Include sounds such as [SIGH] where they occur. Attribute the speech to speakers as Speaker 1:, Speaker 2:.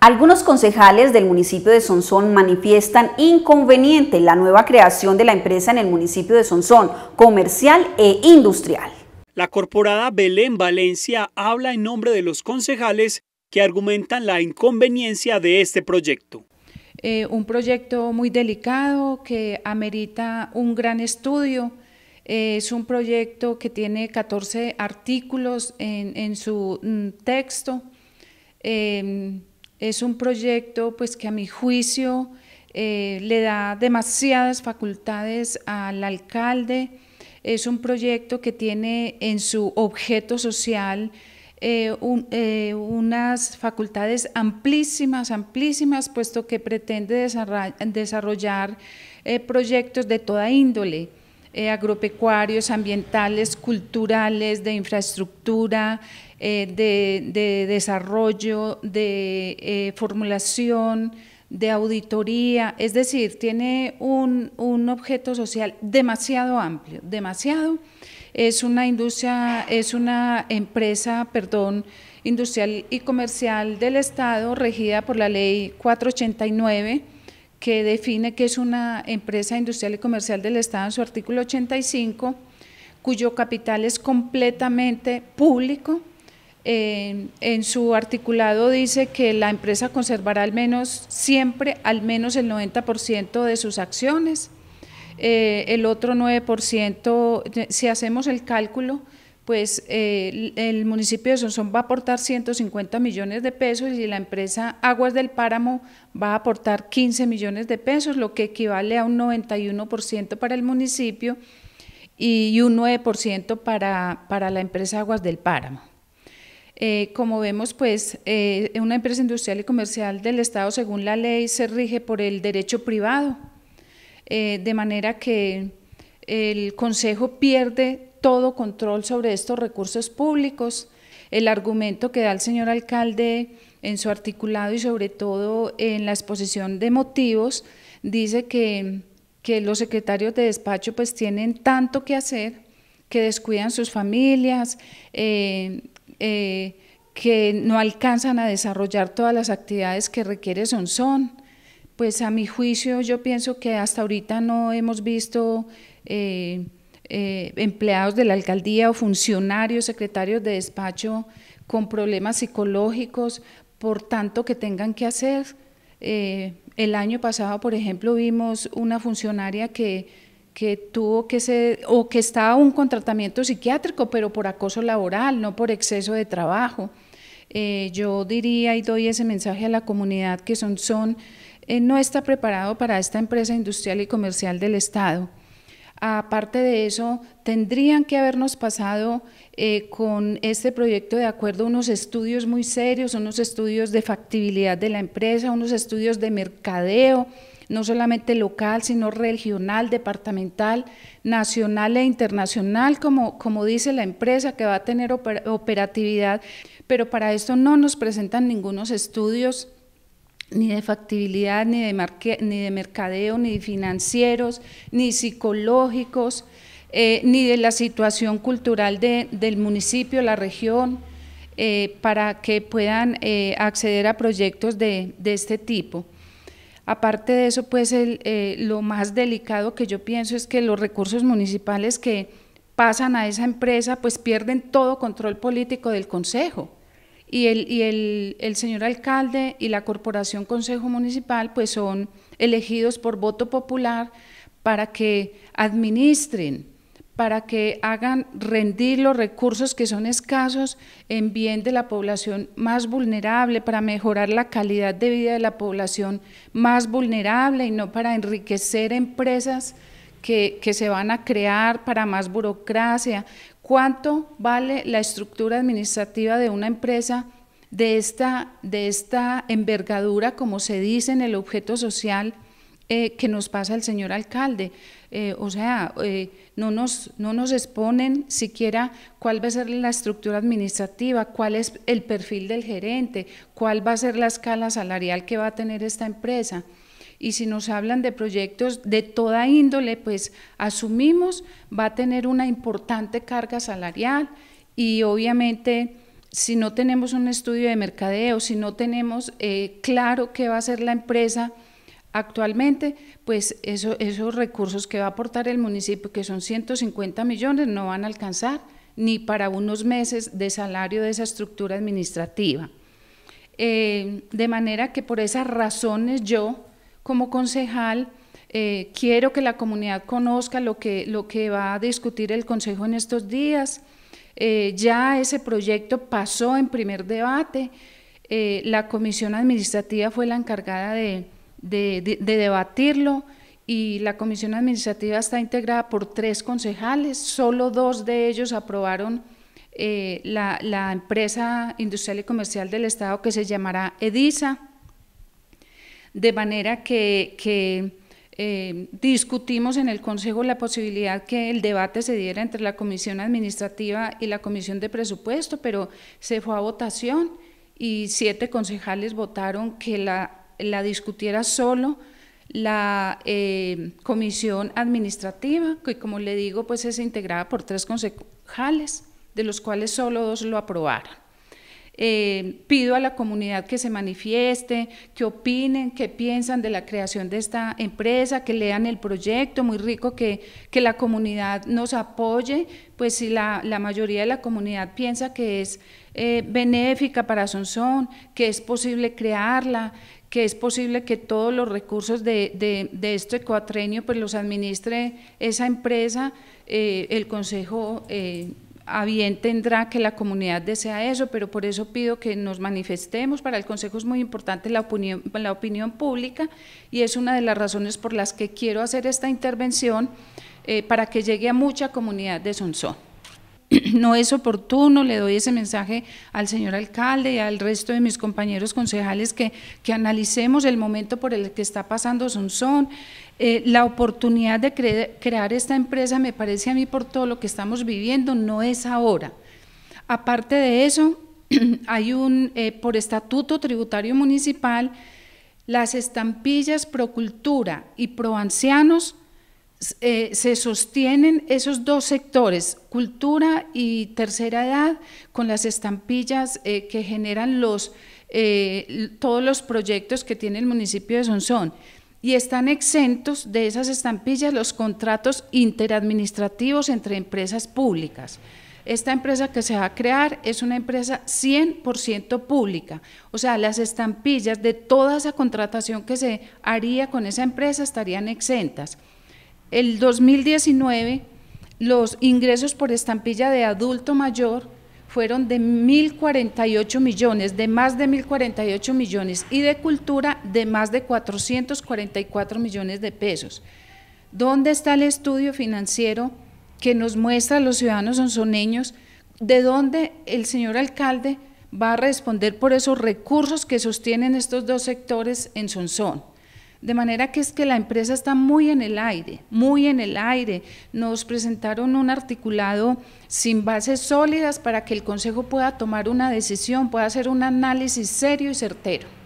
Speaker 1: Algunos concejales del municipio de Sonsón manifiestan inconveniente la nueva creación de la empresa en el municipio de Sonsón, comercial e industrial. La corporada Belén Valencia habla en nombre de los concejales que argumentan la inconveniencia de este proyecto. Eh, un proyecto muy delicado que amerita un gran estudio. Eh, es un proyecto que tiene 14 artículos en, su mm, texto. Eh, es un proyecto pues, que a mi juicio eh, le da demasiadas facultades al alcalde. Es un proyecto que tiene en su objeto social eh, eh, unas facultades amplísimas, amplísimas, puesto que pretende desarrollar proyectos de toda índole. Eh, agropecuarios, ambientales, culturales, de infraestructura, eh, de, desarrollo, de eh, formulación, de auditoría, es decir, tiene un, un, objeto social demasiado amplio, demasiado. Es una industria, es una empresa, perdón, industrial y comercial del Estado regida por la ley 489 que define que es una empresa industrial y comercial del Estado en su artículo 85, cuyo capital es completamente público. en su articulado dice que la empresa conservará al menos siempre al menos el 90% de sus acciones. Eh, el otro 9%, si hacemos el cálculo, pues eh, el municipio de Sonsón va a aportar 150 millones de pesos y la empresa Aguas del Páramo va a aportar 15 millones de pesos, lo que equivale a un 91% para el municipio y un 9% para, para la empresa Aguas del Páramo. Eh, como vemos, pues eh, una empresa industrial y comercial del Estado, según la ley, se rige por el derecho privado, de manera que el Consejo pierde todo control sobre estos recursos públicos. El argumento que da el señor alcalde en su articulado y sobre todo en la exposición de motivos dice que, los secretarios de despacho pues tienen tanto que hacer que descuidan sus familias, eh, eh, que no alcanzan a desarrollar todas las actividades que requiere son Pues a mi juicio yo pienso que hasta ahorita no hemos visto eh, eh, empleados de la alcaldía o funcionarios, secretarios de despacho con problemas psicológicos, por tanto que tengan que hacer. Eh, el año pasado, por ejemplo, vimos una funcionaria que, que tuvo que ser, o que estaba un contratamiento psiquiátrico, pero por acoso laboral, no por exceso de trabajo. Eh, yo diría y doy ese mensaje a la comunidad que son, son no está preparado para esta empresa industrial y comercial del Estado. Aparte de eso, tendrían que habernos pasado eh, con este proyecto de acuerdo unos estudios muy serios, unos estudios de factibilidad de la empresa, unos estudios de mercadeo, no solamente local, sino regional, departamental, nacional e internacional, como, como dice la empresa que va a tener operatividad, pero para esto no nos presentan ningunos estudios ni de factibilidad, ni de, ni de mercadeo, ni de financieros, ni psicológicos, eh, ni de la situación cultural del municipio, la región, eh, para que puedan eh, acceder a proyectos de, este tipo. Aparte de eso, pues lo más delicado que yo pienso es que los recursos municipales que pasan a esa empresa, pues pierden todo control político del Consejo y, el, y el, señor alcalde y la corporación consejo municipal pues son elegidos por voto popular para que administren, para que hagan rendir los recursos que son escasos en bien de la población más vulnerable, para mejorar la calidad de vida de la población más vulnerable y no para enriquecer empresas que, que, se van a crear para más burocracia, cuánto vale la estructura administrativa de una empresa de esta, de esta envergadura, como se dice en el objeto social eh, que nos pasa el señor alcalde. Eh, o sea, eh, no nos exponen siquiera cuál va a ser la estructura administrativa, cuál es el perfil del gerente, cuál va a ser la escala salarial que va a tener esta empresa y si nos hablan de proyectos de toda índole, pues asumimos va a tener una importante carga salarial y obviamente si no tenemos un estudio de mercadeo, si no tenemos eh, claro qué va a hacer la empresa actualmente, pues eso, esos recursos que va a aportar el municipio, que son 150 millones, no van a alcanzar ni para unos meses de salario de esa estructura administrativa. Eh, de manera que por esas razones yo como concejal, eh, quiero que la comunidad conozca lo que, lo que va a discutir el Consejo en estos días. Eh, ya ese proyecto pasó en primer debate. Eh, la comisión administrativa fue la encargada de, debatirlo y la comisión administrativa está integrada por tres concejales, solo dos de ellos aprobaron la, la, empresa industrial y comercial del Estado que se llamará EDISA de manera que, eh, discutimos en el Consejo la posibilidad que el debate se diera entre la Comisión Administrativa y la Comisión de Presupuesto, pero se fue a votación y siete concejales votaron que la, discutiera solo la eh, Comisión Administrativa, que como le digo, pues es integrada por tres concejales, de los cuales solo dos lo aprobaron. Eh, pido a la comunidad que se manifieste, que opinen, que piensan de la creación de esta empresa, que lean el proyecto, muy rico que, que la comunidad nos apoye, pues si la, mayoría de la comunidad piensa que es eh, benéfica para Sonsón, que es posible crearla, que es posible que todos los recursos de, este cuatrenio pues los administre esa empresa, eh, el Consejo a bien tendrá que la comunidad desea eso, pero por eso pido que nos manifestemos. Para el Consejo es muy importante la opinión, la opinión pública y es una de las razones por las que quiero hacer esta intervención eh, para que llegue a mucha comunidad de Sonsón. [LAUGHS] no es oportuno, le doy ese mensaje al señor alcalde y al resto de mis compañeros concejales que, que analicemos el momento por el que está pasando Sonsón. Eh, la oportunidad de crear esta empresa me parece a mí por todo lo que estamos viviendo, no es ahora. Aparte de eso, [CLEARS THROAT] hay un, eh, por estatuto tributario municipal, las estampillas pro cultura y pro ancianos eh, se sostienen esos dos sectores, cultura y tercera edad, con las estampillas eh, que generan los, eh, todos los proyectos que tiene el municipio de Sonsón. Y están exentos de esas estampillas los contratos interadministrativos entre empresas públicas. Esta empresa que se va a crear es una empresa 100% pública, o sea, las estampillas de toda esa contratación que se haría con esa empresa estarían exentas el 2019 los ingresos por estampilla de adulto mayor fueron de 1.048 millones, de más de 1.048 millones, y de cultura de más de 444 millones de pesos. ¿Dónde está el estudio financiero que nos muestra a los ciudadanos sonzoneños de dónde el señor alcalde va a responder por esos recursos que sostienen estos dos sectores en Sonsón? De manera que es que la empresa está muy en el aire, muy en el aire. Nos presentaron un articulado sin bases sólidas para que el Consejo pueda tomar una decisión, pueda hacer un análisis serio y certero.